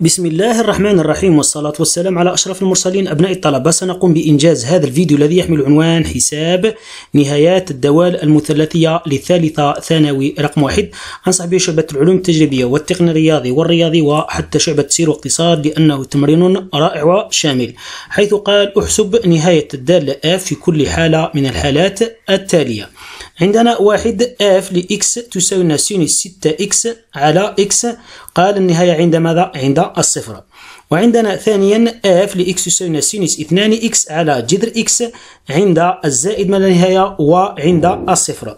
بسم الله الرحمن الرحيم والصلاة والسلام على أشرف المرسلين أبناء الطلبة سنقوم بإنجاز هذا الفيديو الذي يحمل عنوان حساب نهايات الدوال المثلثية للثالثة ثانوي رقم واحد أنصح به شعبة العلوم التجريبية والتقني الرياضي والرياضي وحتى شعبة سير واقتصاد لأنه تمرين رائع وشامل حيث قال أحسب نهاية الدالة F في كل حالة من الحالات التالية عندنا واحد F لإكس تساوي سين 6 إكس على إكس قال النهاية عند ماذا؟ عند الصفر وعندنا ثانيا اف لإكس يساوي سينس 2 إكس على جذر إكس عند الزائد من النهاية وعند الصفر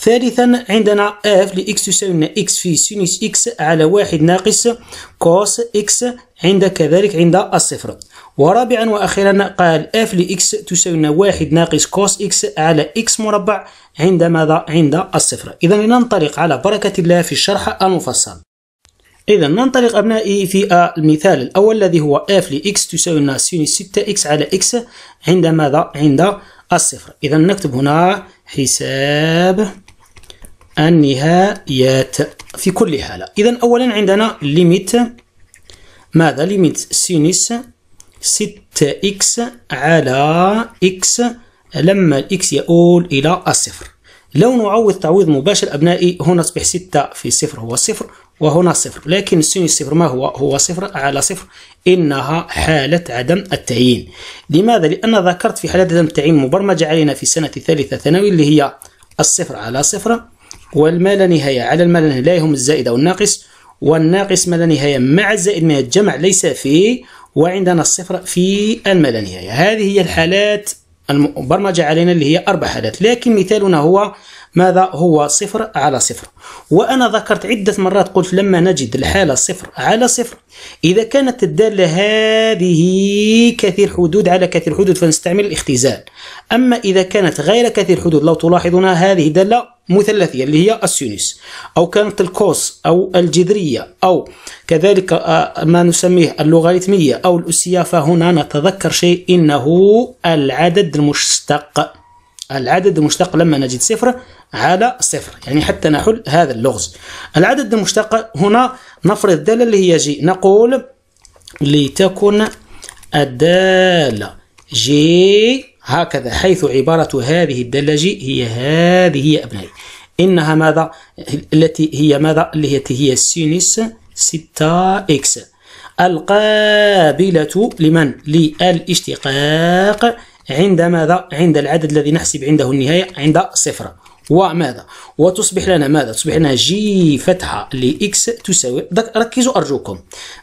ثالثا عندنا اف لإكس يساوي إكس في سينس إكس على واحد ناقص كوس إكس عند كذلك عند الصفر ورابعا وأخيرا قال اف لإكس تساوي واحد ناقص كوس إكس على إكس مربع عند ماذا؟ عند الصفر إذا لننطلق على بركة الله في الشرح المفصل إذا ننطلق أبنائي في المثال الأول الذي هو f لx تساوي لنا سين 6x على x عند ماذا؟ عند الصفر إذا نكتب هنا حساب النهايات في كل حالة إذا أولا عندنا ليميت ماذا؟ ليميت سينس 6x على x لما الاكس يؤول إلى الصفر لو نعوض تعويض مباشر أبنائي هنا تصبح 6 في صفر هو صفر وهنا صفر لكن سين الصفر ما هو هو صفر على صفر إنها حالة عدم التعيين لماذا؟ لأن ذكرت في حالة عدم التعيين مبرمجة علينا في سنة ثالثة ثانوي اللي هي الصفر على صفر والما لا نهاية على الما لا نهاية لا يهم الزائد أو الناقص والناقص ما لا نهاية مع الزائد من الجمع ليس فيه وعندنا الصفر في الما لا نهاية هذه هي الحالات المبرمجة علينا اللي هي أربع حالات لكن مثالنا هو ماذا هو صفر على صفر وأنا ذكرت عدة مرات قلت لما نجد الحالة صفر على صفر إذا كانت الدالة هذه كثير حدود على كثير حدود فنستعمل الاختزال أما إذا كانت غير كثير حدود لو تلاحظون هذه دالة مثلثية اللي هي السينوس أو كانت الكوس أو الجذرية أو كذلك آه، ما نسميه اللوغاريتمية أو الأسية فهنا نتذكر شيء إنه العدد المشتق العدد المشتق لما نجد صفر على صفر يعني حتى نحل هذا اللغز العدد المشتق هنا نفرض الدالة اللي هي جي نقول لتكن الدالة جي هكذا حيث عبارة هذه الدالة جي هي هذه يا أبنائي إنها ماذا التي هي ماذا التي هي سينس 6 إكس القابلة لمن للاشتقاق عند ماذا؟ عند العدد الذي نحسب عنده النهاية عند صفر وماذا وتصبح لنا ماذا تصبح لنا جي فتحة لإكس تساوي ركزوا أرجوكم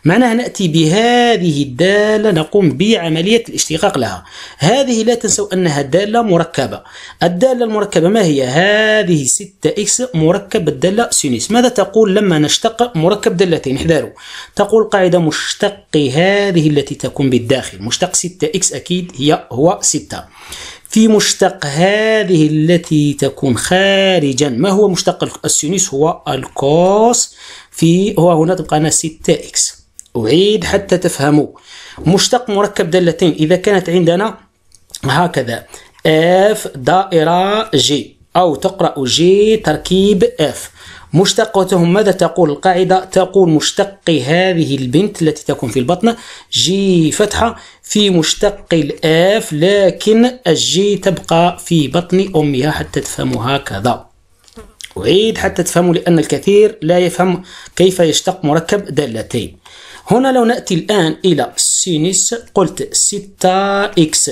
معناها نأتي بهذه الدالة نقوم بعملية الاشتقاق لها هذه لا تنسوا أنها دالة مركبة الدالة المركبة ما هي هذه 6 إكس مركب الدالة سينيس ماذا تقول لما نشتق مركب دالتين احذروا تقول قاعدة مشتق هذه التي تكون بالداخل مشتق 6 إكس أكيد هي هو 6 في مشتق هذه التي تكون خارجا ما هو مشتق السينوس هو الكوس في هو هنا تبقى لنا 6 اكس أعيد حتى تفهموا مشتق مركب دالتين إذا كانت عندنا هكذا اف دائرة جي أو تقرأ جي تركيب اف مشتقاتهم ماذا تقول القاعدة تقول مشتق هذه البنت التي تكون في البطن جي فتحة في مشتق الآف لكن الجي تبقى في بطن أمها حتى تفهموا هكذا أعيد حتى تفهموا لأن الكثير لا يفهم كيف يشتق مركب دالتين هنا لو نأتي الآن إلى سينس قلت ستة إكس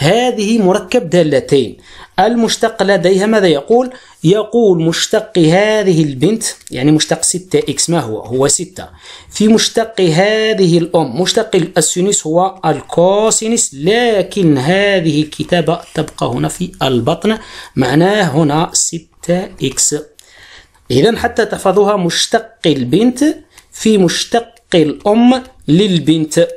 هذه مركب دالتين المشتق لديها ماذا يقول؟ يقول مشتق هذه البنت يعني مشتق 6 اكس ما هو؟ هو 6 في مشتق هذه الأم مشتق السينس هو الكوسينس لكن هذه الكتابة تبقى هنا في البطن معناه هنا 6 اكس إذا حتى تحفظوها مشتق البنت في مشتق الأم للبنت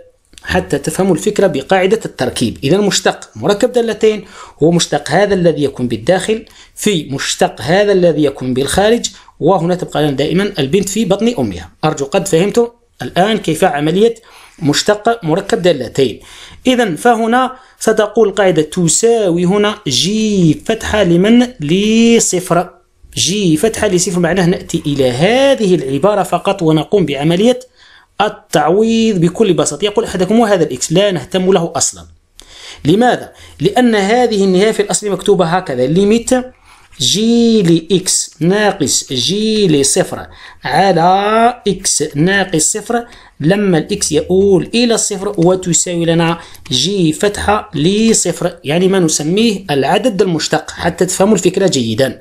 حتى تفهموا الفكرة بقاعدة التركيب إذا مشتق مركب دالتين هو مشتق هذا الذي يكون بالداخل في مشتق هذا الذي يكون بالخارج وهنا تبقى لنا دائما البنت في بطن أمها أرجو قد فهمت الآن كيف عملية مشتق مركب دالتين إذا فهنا ستقول قاعدة تساوي هنا جي فتحة لمن لصفر جي فتحة لصفر معناه نأتي إلى هذه العبارة فقط ونقوم بعملية التعويض بكل بساطة يقول أحدكم هذا الإكس لا نهتم له أصلا لماذا؟ لأن هذه النهاية في الأصل مكتوبة هكذا ليميت جي لإكس ناقص جي لصفر على إكس ناقص صفر لما الإكس يؤول إلى الصفر وتساوي لنا جي فتحة لصفر يعني ما نسميه العدد المشتق حتى تفهموا الفكرة جيدا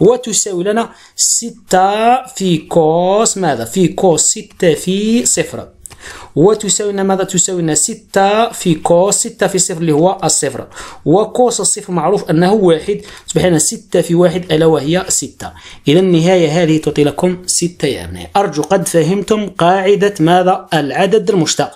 وتساوي لنا 6 في كوس ماذا؟ في كوس 6 في صفر وتساوينا ماذا تساوينا 6 في كوس 6 في صفر اللي هو الصفر وكوس الصفر معروف أنه واحد تصبح لنا 6 في واحد ألا وهي 6 إذا النهاية هذه تعطي لكم 6 يا أبنائي أرجو قد فهمتم قاعدة ماذا العدد المشتق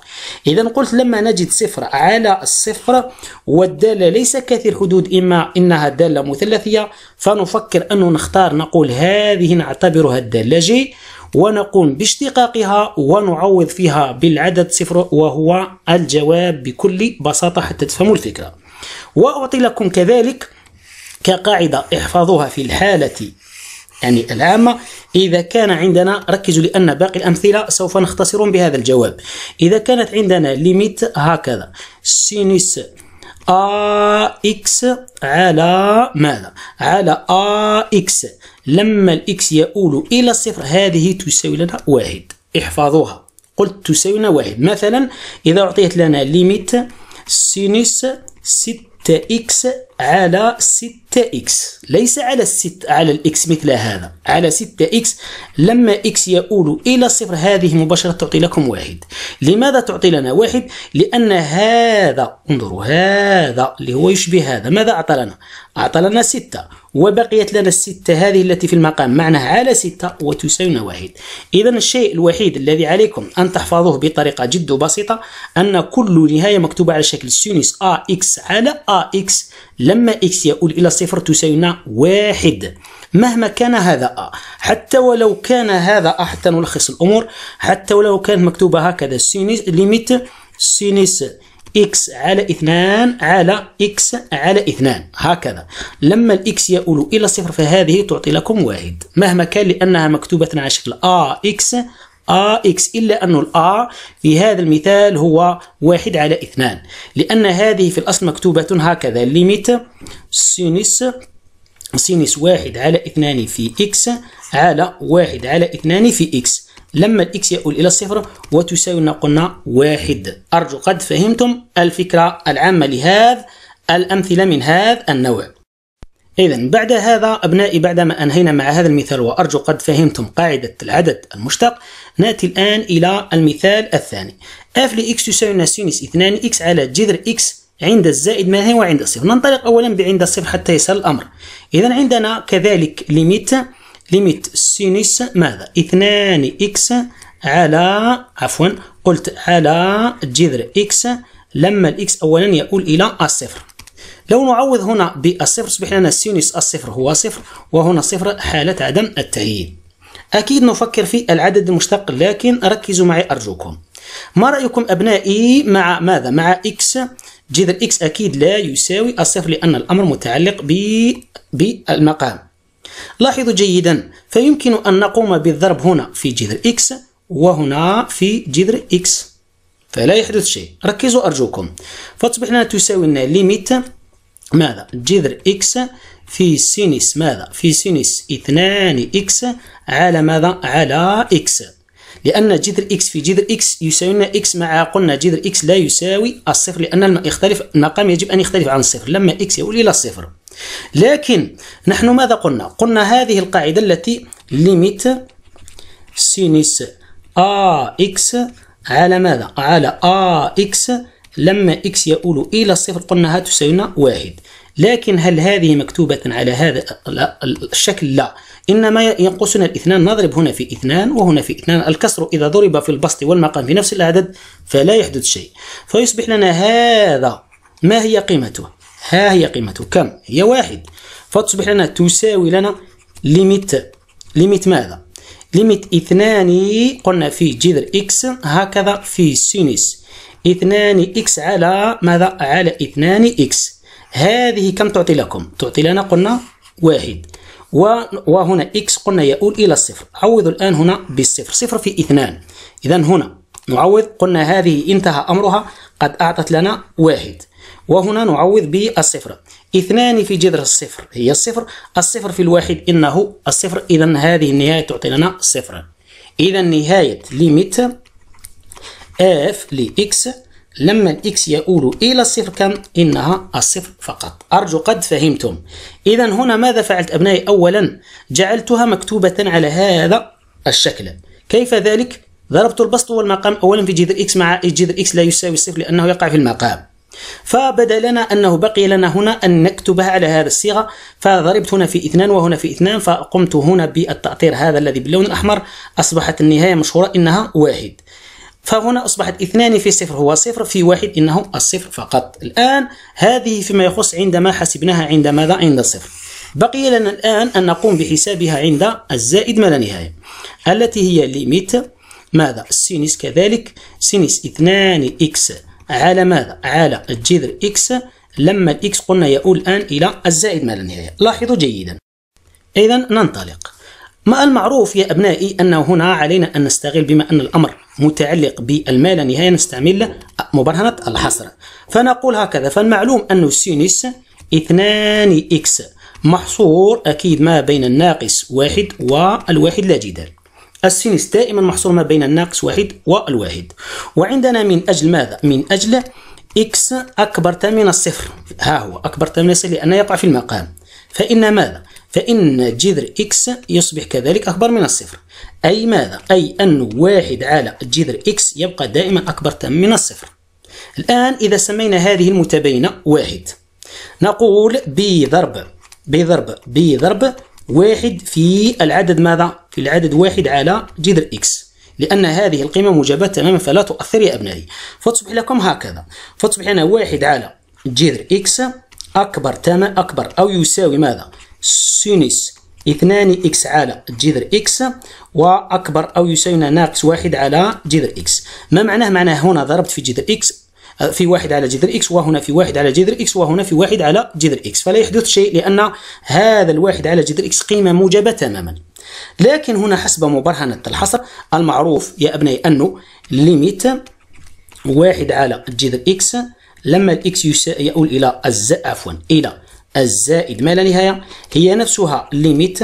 إذا قلت لما نجد صفر على الصفر والدالة ليس كثير حدود إما إنها دالة مثلثية فنفكر أنه نختار نقول هذه نعتبرها الدالة جي ونقوم باشتقاقها ونعوض فيها بالعدد صفر وهو الجواب بكل بساطة حتى تفهموا الفكرة وأعطي لكم كذلك كقاعدة احفظوها في الحالة يعني العامة إذا كان عندنا ركزوا لأن باقي الأمثلة سوف نختصرهم بهذا الجواب إذا كانت عندنا ليميت هكذا سينس أ إكس على ماذا؟ على أ إكس لما الإكس يؤول إلى الصفر هذه تساوي لنا واحد احفظوها قلت تساوي لنا واحد مثلا إذا أعطيت لنا ليميت سينوس 6 إكس على 6 اكس ليس على الست على الاكس مثل هذا على 6 اكس لما اكس يؤول الى صفر هذه مباشره تعطي لكم واحد لماذا تعطي لنا واحد لان هذا انظروا هذا اللي هو يشبه هذا ماذا اعطى لنا اعطى لنا 6 وبقيت لنا الستة هذه التي في المقام معناها على 6 وتساوينا واحد إذا الشيء الوحيد الذي عليكم أن تحفظوه بطريقة جد بسيطة أن كل نهاية مكتوبة على شكل سينوس إكس على آ إكس لما إكس يؤول إلى صفر تساوينا واحد مهما كان هذا أ حتى ولو كان هذا حتى نلخص الأمور حتى ولو كانت مكتوبة هكذا سينيس ليميت سينيس إكس على اثنان على إكس على اثنان هكذا لما الإكس يؤول إلى صفر فهذه تعطي لكم واحد مهما كان لأنها مكتوبة على شكل آ إكس a x إلا أن ال a في هذا المثال هو واحد على اثنان لأن هذه في الأصل مكتوبة هكذا ليميت سينس سينس واحد على اثنان في x على واحد على اثنان في x لما x يؤول إلى الصفر وتساوي قلنا واحد أرجو قد فهمتم الفكرة العامة لهذا الأمثلة من هذا النوع إذا بعد هذا أبنائي بعدما أنهينا مع هذا المثال وأرجو قد فهمتم قاعدة العدد المشتق نأتي الآن إلى المثال الثاني f لx تساوي سينس 2x على جذر x عند الزائد ماذا وعند الصفر ننطلق أولا بعند الصفر حتى يسهل الأمر إذا عندنا كذلك ليميت ليميت سينس ماذا 2x على عفوا قلت على جذر x لما الاكس اولا يؤول الى الصفر لو نعوض هنا بالصفر تصبح لنا السينوس الصفر هو صفر وهنا صفر حالة عدم التأييد أكيد نفكر في العدد المشتق لكن ركزوا معي أرجوكم ما رأيكم أبنائي مع ماذا؟ مع إكس جذر إكس أكيد لا يساوي الصفر لأن الأمر متعلق بالمقام لاحظوا جيدا فيمكن أن نقوم بالضرب هنا في جذر إكس وهنا في جذر إكس فلا يحدث شيء ركزوا أرجوكم فتصبح لنا تساوي لنا ليميت ماذا جذر إكس في سينس ماذا في سينس 2 إكس على ماذا على إكس لأن جذر إكس في جذر إكس يساوي لنا إكس مع قلنا جذر إكس لا يساوي الصفر لأن لما يختلف المقام يجب أن يختلف عن الصفر لما إكس يؤول إلى الصفر لكن نحن ماذا قلنا قلنا هذه القاعدة التي ليميت سينس آ إكس على ماذا على آ إكس لما إكس يؤول إلى الصفر قلنا هات تساوينا واحد لكن هل هذه مكتوبة على هذا الشكل؟ لا إنما ينقصنا الاثنان نضرب هنا في اثنان وهنا في اثنان الكسر إذا ضرب في البسط والمقام في نفس العدد فلا يحدث شيء فيصبح لنا هذا ما هي قيمته؟ ها هي قيمته كم؟ هي واحد فتصبح لنا تساوي لنا ليميت ليميت ماذا؟ ليميت اثنان قلنا في جذر إكس هكذا في سينس 2 إكس على ماذا؟ على 2 إكس هذه كم تعطي لكم؟ تعطي لنا قلنا واحد وهنا إكس قلنا يؤول إلى الصفر عوض الآن هنا بالصفر صفر في اثنان إذا هنا نعوض قلنا هذه انتهى أمرها قد أعطت لنا واحد وهنا نعوض بالصفر اثنان في جذر الصفر هي الصفر الصفر في الواحد إنه الصفر إذا هذه النهاية تعطي لنا صفرا إذا نهاية ليميت اف لإكس لما الإكس يؤول إلى الصفر كان إنها الصفر فقط أرجو قد فهمتم إذا هنا ماذا فعلت أبنائي أولا جعلتها مكتوبة على هذا الشكل كيف ذلك؟ ضربت البسط والمقام أولا في جذر إكس مع جذر إكس لا يساوي الصفر لأنه يقع في المقام فبدا لنا أنه بقي لنا هنا أن نكتبها على هذا الصيغة فضربت هنا في اثنان وهنا في اثنان فقمت هنا بالتأطير هذا الذي باللون الأحمر أصبحت النهاية مشهورة إنها واحد فهنا أصبحت اثنان في صفر هو صفر في واحد إنه الصفر فقط الآن هذه فيما يخص عندما حسبناها عند ماذا عند الصفر بقي لنا الآن أن نقوم بحسابها عند الزائد ما لا نهاية التي هي ليميت ماذا سينس كذلك سينس اثنان إكس على ماذا على الجذر إكس لما الإكس قلنا يؤول الآن إلى الزائد ما لا نهاية لاحظوا جيدا إذا ننطلق ما المعروف يا أبنائي أنه هنا علينا أن نستغل بما أن الأمر متعلق بالمال نهاية نستعمل مبرهنة الحصر فنقول هكذا فالمعلوم أن سينس اثنان إكس محصور أكيد ما بين الناقص واحد والواحد لا جدال السينس دائما محصور ما بين الناقص واحد والواحد وعندنا من أجل ماذا؟ من أجل إكس أكبر من الصفر ها هو أكبر من الصفر لأنه يقع في المقام فإن ماذا؟ فإن جذر إكس يصبح كذلك أكبر من الصفر أي ماذا؟ أي أن واحد على جذر إكس يبقى دائما أكبر من الصفر الآن إذا سمينا هذه المتباينة واحد نقول ب ب ضرب ب ضرب واحد في العدد ماذا؟ في العدد واحد على جذر إكس لأن هذه القيمة موجبة تماما فلا تؤثر يا أبنائي فتصبح لكم هكذا فتصبح هنا واحد على جذر إكس أكبر تماما أكبر أو يساوي ماذا؟ سينس اثنان إكس على جذر إكس وأكبر أو يساوي ناقص واحد على جذر إكس ما معناه؟ معناه هنا ضربت في جذر إكس آه، في واحد على جذر إكس وهنا في واحد على جذر إكس وهنا في واحد على جذر إكس فلا يحدث شيء لأن هذا الواحد على جذر إكس قيمة موجبة تماما لكن هنا حسب مبرهنة الحصر المعروف يا أبنائي أنه ليميت واحد على جذر إكس لما الإكس يؤول إلى الز عفوا إلى الزائد ما لا نهاية هي نفسها ليميت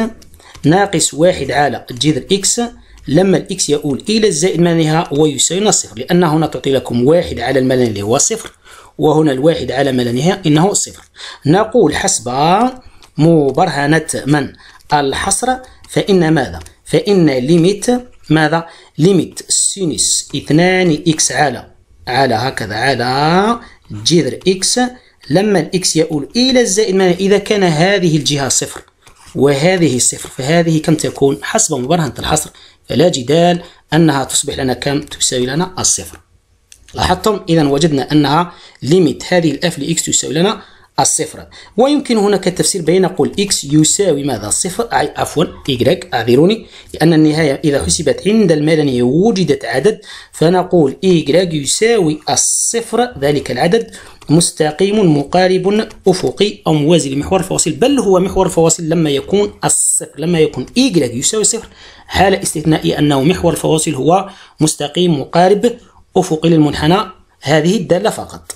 ناقص واحد على جذر إكس لما الإكس يؤول إلى الزائد ما لا نهاية ويساوي صفر لأن هنا تعطي لكم واحد على ما لا اللي هو صفر وهنا الواحد على ما لا نهاية إنه صفر نقول حسب مبرهنة من الحصر فإن ماذا؟ فإن ليميت ماذا؟ ليميت سينس 2 إكس على على هكذا على جذر إكس لما الإكس يؤول إلى الزائد معناه إذا كان هذه الجهة صفر وهذه صفر فهذه كم تكون حسب مبرهنة الحصر فلا جدال أنها تصبح لنا كم تساوي لنا الصفر لاحظتم إذا وجدنا أنها ليميت هذه الأف لإكس تساوي لنا الصفر ويمكن هناك التفسير بين نقول x يساوي ماذا صفر أي عفوا y أعذروني لأن النهاية إذا حسبت عند المدنية وجدت عدد فنقول y يساوي الصفر ذلك العدد مستقيم مقارب أفقي أو موازي لمحور الفواصل بل هو محور الفواصل لما يكون الصفر لما يكون y يساوي صفر حالة استثنائية أنه محور الفواصل هو مستقيم مقارب أفقي للمنحنى هذه الدالة فقط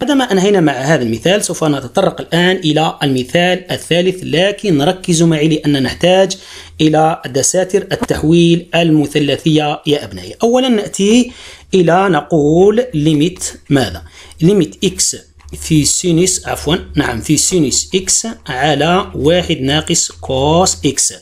بعدما أنهينا مع هذا المثال سوف نتطرق الآن إلى المثال الثالث لكن ركزوا معي لأننا نحتاج إلى دساتر التحويل المثلثية يا أبنائي أولا نأتي إلى نقول ليميت ماذا؟ ليميت إكس في سينس عفوا نعم في سينس إكس على واحد ناقص كوس إكس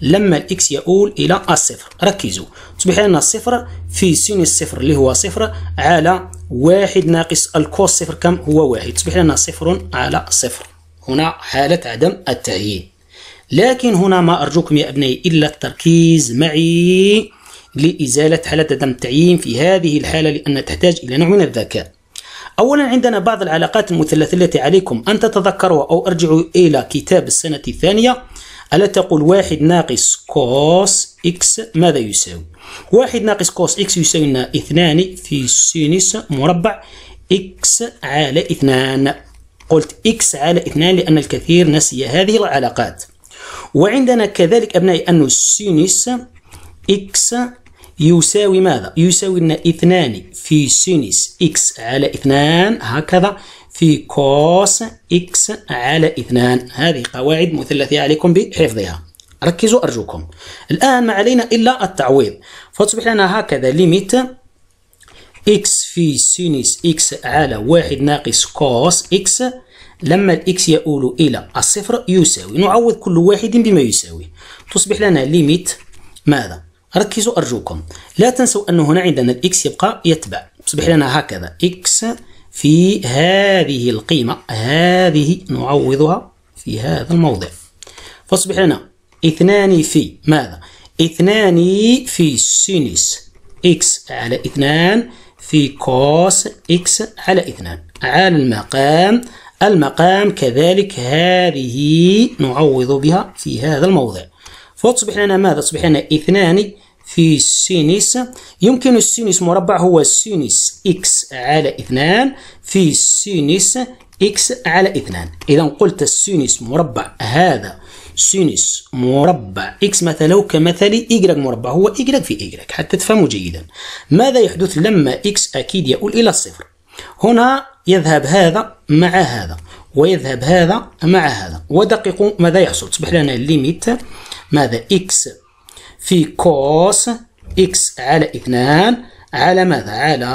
لما الإكس يؤول إلى الصفر ركزوا تصبح لنا الصفر في سينس صفر اللي هو صفر على واحد ناقص الكوس صفر كم هو واحد تصبح لنا صفر على صفر هنا حالة عدم التعيين لكن هنا ما أرجوكم يا أبنائي إلا التركيز معي لإزالة حالة عدم التعيين في هذه الحالة لأن تحتاج إلى نوع من الذكاء أولا عندنا بعض العلاقات المثلثة التي عليكم أن تتذكروا أو ارجعوا إلى كتاب السنة الثانية ألا تقول واحد ناقص كوس إكس ماذا يساوي واحد ناقص كوس إكس يساوي لنا اثنان في سينس مربع إكس على اثنان قلت إكس على اثنان لأن الكثير نسي هذه العلاقات وعندنا كذلك أبنائي أن سينس إكس يساوي ماذا؟ يساوي لنا اثنان في سينس إكس على اثنان هكذا في كوس إكس على اثنان هذه قواعد مثلثية عليكم بحفظها ركزوا أرجوكم الآن ما علينا إلا التعويض فتصبح لنا هكذا ليميت x في سينس x على واحد ناقص كوس x لما الإكس يؤول إلى الصفر يساوي نعوض كل واحد بما يساوي تصبح لنا ليميت ماذا؟ ركزوا أرجوكم لا تنسوا أن هنا عندنا الإكس يبقى يتبع تصبح لنا هكذا إكس في هذه القيمة هذه نعوضها في هذا الموضع فتصبح لنا اثنان في ماذا اثنان في سينس إكس على اثنان في كوس إكس على اثنان على المقام المقام كذلك هذه نعوض بها في هذا الموضع فتصبح لنا ماذا؟ تصبح لنا اثنان في سينس يمكن السينس مربع هو سينس إكس على اثنان في سينس إكس على اثنان إذا قلت السينس مربع هذا سينس مربع اكس مثلا كمثل y مربع هو y في y حتى تفهموا جيدا ماذا يحدث لما اكس أكيد يؤول إلى الصفر هنا يذهب هذا مع هذا ويذهب هذا مع هذا ودققوا ماذا يحصل تصبح لنا الليميت ماذا اكس في كوس اكس على اثنان على ماذا على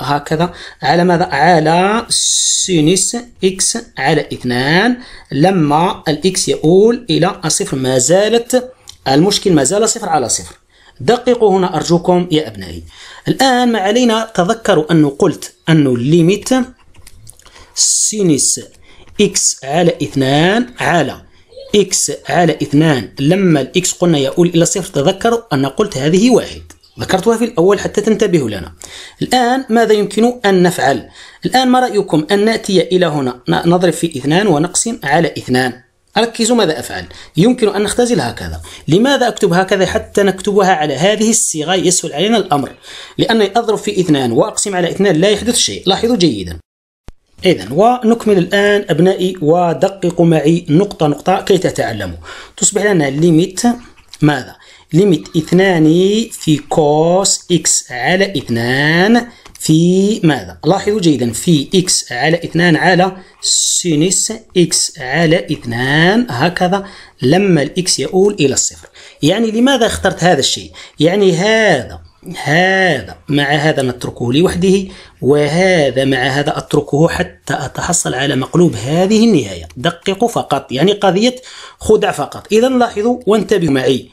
هكذا على ماذا على سينس إكس على اثنان لما الإكس يؤول إلى الصفر ما زالت المشكل ما زال صفر على صفر دققوا هنا أرجوكم يا أبنائي الآن ما علينا تذكروا أنه قلت أنه ليميت سينس إكس على اثنان على إكس على اثنان لما الإكس قلنا يؤول إلى صفر تذكروا أن قلت هذه واحد ذكرتها في الأول حتى تنتبهوا لنا الآن ماذا يمكن أن نفعل الآن ما رأيكم أن نأتي إلى هنا نضرب في اثنان ونقسم على اثنان ركزوا ماذا أفعل يمكن أن نختزل هكذا لماذا أكتب هكذا حتى نكتبها على هذه الصيغة يسهل علينا الأمر لأن أضرب في اثنان وأقسم على اثنان لا يحدث شيء لاحظوا جيدا إذا ونكمل الآن أبنائي ودققوا معي نقطة نقطة كي تتعلموا تصبح لنا ليميت ماذا؟ ليميت اثنان في كوس إكس على اثنان في ماذا؟ لاحظوا جيدا في إكس على اثنان على سينس إكس على اثنان هكذا لما الإكس يؤول إلى الصفر يعني لماذا اخترت هذا الشيء؟ يعني هذا هذا مع هذا نتركه لوحده وهذا مع هذا أتركه حتى أتحصل على مقلوب هذه النهاية دققوا فقط يعني قضية خدع فقط إذا لاحظوا وانتبهوا معي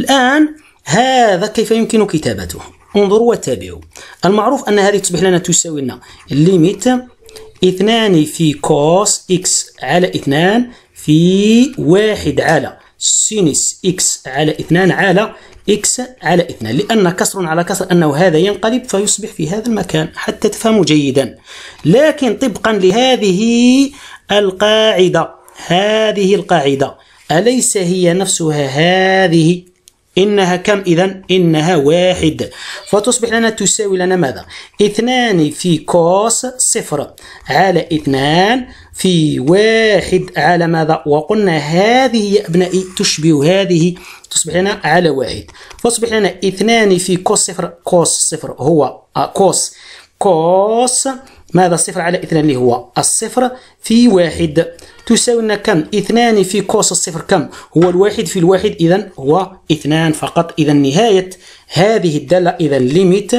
الآن هذا كيف يمكن كتابته انظروا وتابعوا المعروف أن هذه تصبح لنا تساوي لنا ليميت اثنان في كوس إكس على اثنان في واحد على سينس إكس على اثنان على إكس على اثنان لأن كسر على كسر أنه هذا ينقلب فيصبح في هذا المكان حتى تفهموا جيدا لكن طبقا لهذه القاعدة هذه القاعدة أليس هي نفسها هذه إنها كم إذا إنها واحد فتصبح لنا تساوي لنا ماذا اثنان في كوس صفر على اثنان في واحد على ماذا وقلنا هذه يا أبنائي تشبه هذه تصبح لنا على واحد فاصبح لنا اثنان في كوس صفر كوس صفر هو آه، كوس كوس ماذا صفر على اثنان اللي هو الصفر في واحد تساوي لنا كم اثنان في كوس الصفر كم هو الواحد في الواحد إذا هو اثنان فقط إذا نهاية هذه الدالة إذا ليميت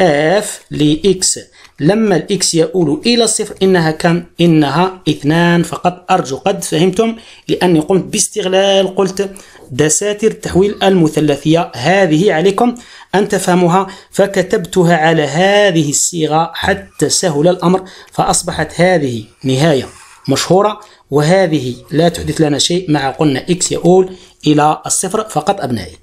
اف لإكس لما الإكس يؤول إلى الصفر إنها كم؟ إنها اثنان فقط أرجو قد فهمتم لأني قمت باستغلال قلت دساتر التحويل المثلثية هذه عليكم أن تفهموها فكتبتها على هذه الصيغة حتى سهل الأمر فأصبحت هذه نهاية مشهورة وهذه لا تحدث لنا شيء مع قلنا إكس يؤول إلى الصفر فقط أبنائي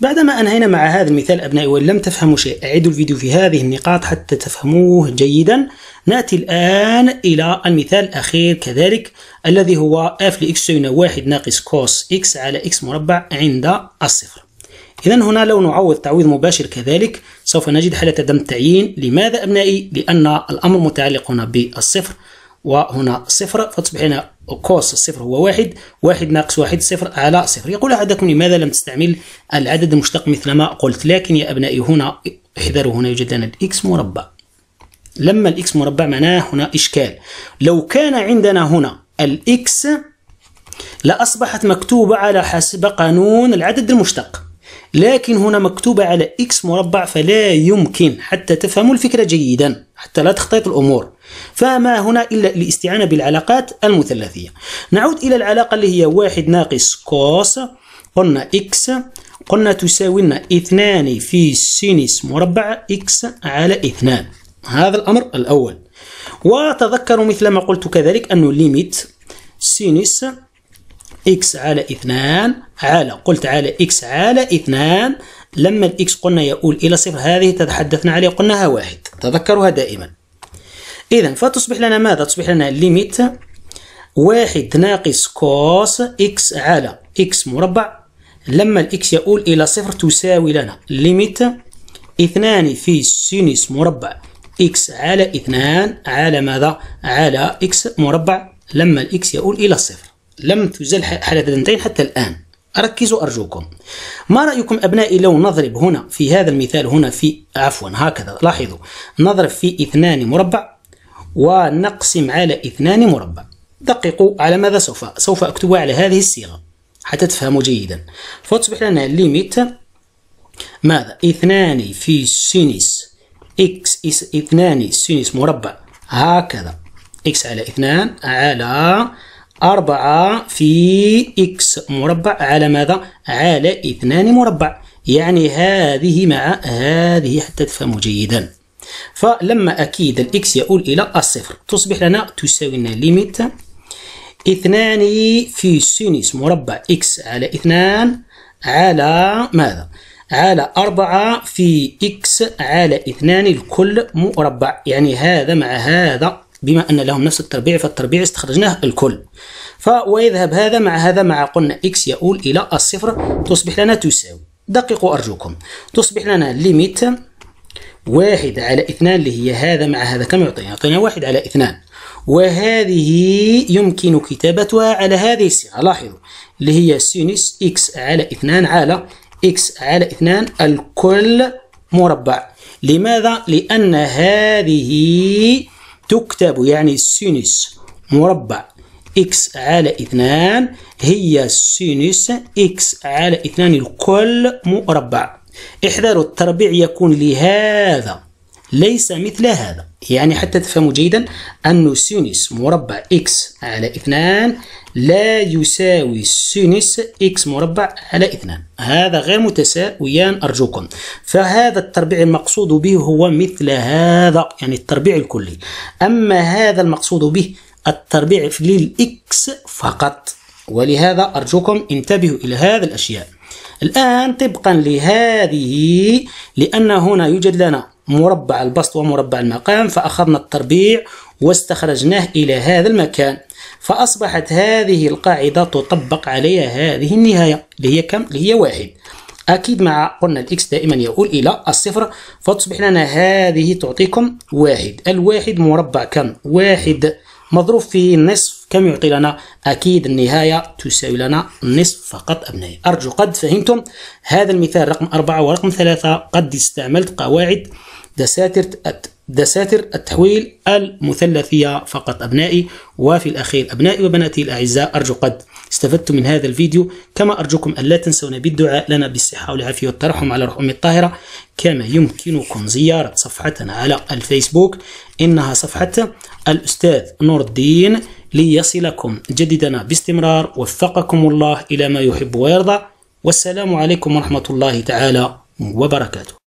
بعدما أنهينا مع هذا المثال أبنائي وإن لم تفهموا شيء أعيدوا الفيديو في هذه النقاط حتى تفهموه جيدا نأتي الآن إلى المثال الأخير كذلك الذي هو f لx يساوي 1 ناقص كوس x على x مربع عند الصفر إذا هنا لو نعوض تعويض مباشر كذلك سوف نجد حالة دم التعيين لماذا أبنائي؟ لأن الأمر متعلق هنا بالصفر وهنا صفر فتصبح هنا كوس الصفر هو واحد واحد ناقص واحد صفر على صفر يقول أحدكم لماذا لم تستعمل العدد المشتق مثل ما قلت لكن يا أبنائي هنا احذروا هنا يوجد لنا الإكس مربع لما الإكس مربع معناه هنا إشكال لو كان عندنا هنا الإكس لأصبحت مكتوبة على حسب قانون العدد المشتق لكن هنا مكتوبة على x مربع فلا يمكن حتى تفهموا الفكرة جيدا حتى لا تخطيط الأمور فما هنا إلا الاستعانة بالعلاقات المثلثية نعود إلى العلاقة اللي هي واحد ناقص كوس قلنا x قلنا تساوي لنا اثنان في سينس مربع x على اثنان هذا الأمر الأول وتذكروا مثل ما قلت كذلك أنه ليميت سينس x على اثنان على قلت على إكس على اثنان لما الإكس قلنا يؤول إلى صفر هذه تحدثنا عليها قلناها واحد تذكرها دائما إذا فتصبح لنا ماذا؟ تصبح لنا ليميت واحد ناقص كوس إكس على إكس مربع لما الإكس يؤول إلى صفر تساوي لنا ليميت اثنان في سينس مربع إكس على اثنان على ماذا؟ على إكس مربع لما الإكس يؤول إلى صفر لم تزل حالة الدنتين حتى الآن ركزوا أرجوكم ما رأيكم أبنائي لو نضرب هنا في هذا المثال هنا في عفوا هكذا لاحظوا نضرب في اثنان مربع ونقسم على اثنان مربع دققوا على ماذا سوف سوف أكتبها على هذه الصيغة حتى تفهموا جيدا فتصبح لنا ليميت ماذا اثنان في سينس اكس اثنان سينس مربع هكذا اكس على اثنان على 4 في إكس مربع على ماذا؟ على 2 مربع يعني هذه مع هذه حتى تفهموا جيدا فلما أكيد الإكس يؤول إلى الصفر تصبح لنا تساوي لنا ليميت 2 في سينس مربع إكس على 2 على ماذا؟ على 4 في إكس على 2 الكل مربع يعني هذا مع هذا بما أن لهم نفس التربيع فالتربيع استخرجناه الكل فويذهب هذا مع هذا مع قلنا إكس يؤول إلى الصفر تصبح لنا تساوي دققوا أرجوكم تصبح لنا ليميت واحد على اثنان اللي هي هذا مع هذا كم يعطينا؟ يعطينا واحد على اثنان وهذه يمكن كتابتها على هذه الصيغة لاحظوا اللي هي سينس إكس على اثنان على إكس على اثنان الكل مربع لماذا؟ لأن هذه تكتب يعني سينوس مربع إكس على إثنان هي سينوس إكس على إثنان الكل مربع احذروا التربيع يكون لهذا ليس مثل هذا يعني حتى تفهموا جيدا أن سينس مربع x على 2 لا يساوي سينس x مربع على 2 هذا غير متساويان أرجوكم فهذا التربيع المقصود به هو مثل هذا يعني التربيع الكلي أما هذا المقصود به التربيع للإكس فقط ولهذا أرجوكم انتبهوا إلى هذه الأشياء الآن طبقا لهذه لأن هنا يوجد لنا مربع البسط ومربع المقام فأخذنا التربيع واستخرجناه إلى هذا المكان فأصبحت هذه القاعدة تطبق عليها هذه النهاية اللي هي كم؟ اللي هي واحد أكيد مع قلنا الإكس دائما يؤول إلى الصفر فتصبح لنا هذه تعطيكم واحد الواحد مربع كم؟ واحد مضروب في نصف كم يعطي لنا أكيد النهاية تساوي لنا نصف فقط أبنائي أرجو قد فهمتم هذا المثال رقم أربعة ورقم ثلاثة قد استعملت قواعد دساتر دساتر التحويل المثلثية فقط أبنائي وفي الأخير أبنائي وبناتي الأعزاء أرجو قد استفدتم من هذا الفيديو كما أرجوكم ألا تنسونا بالدعاء لنا بالصحة والعافية والترحم على روح أمي الطاهرة كما يمكنكم زيارة صفحتنا على الفيسبوك إنها صفحة الأستاذ نور الدين ليصلكم جددنا باستمرار وفقكم الله إلى ما يحب ويرضى والسلام عليكم ورحمة الله تعالى وبركاته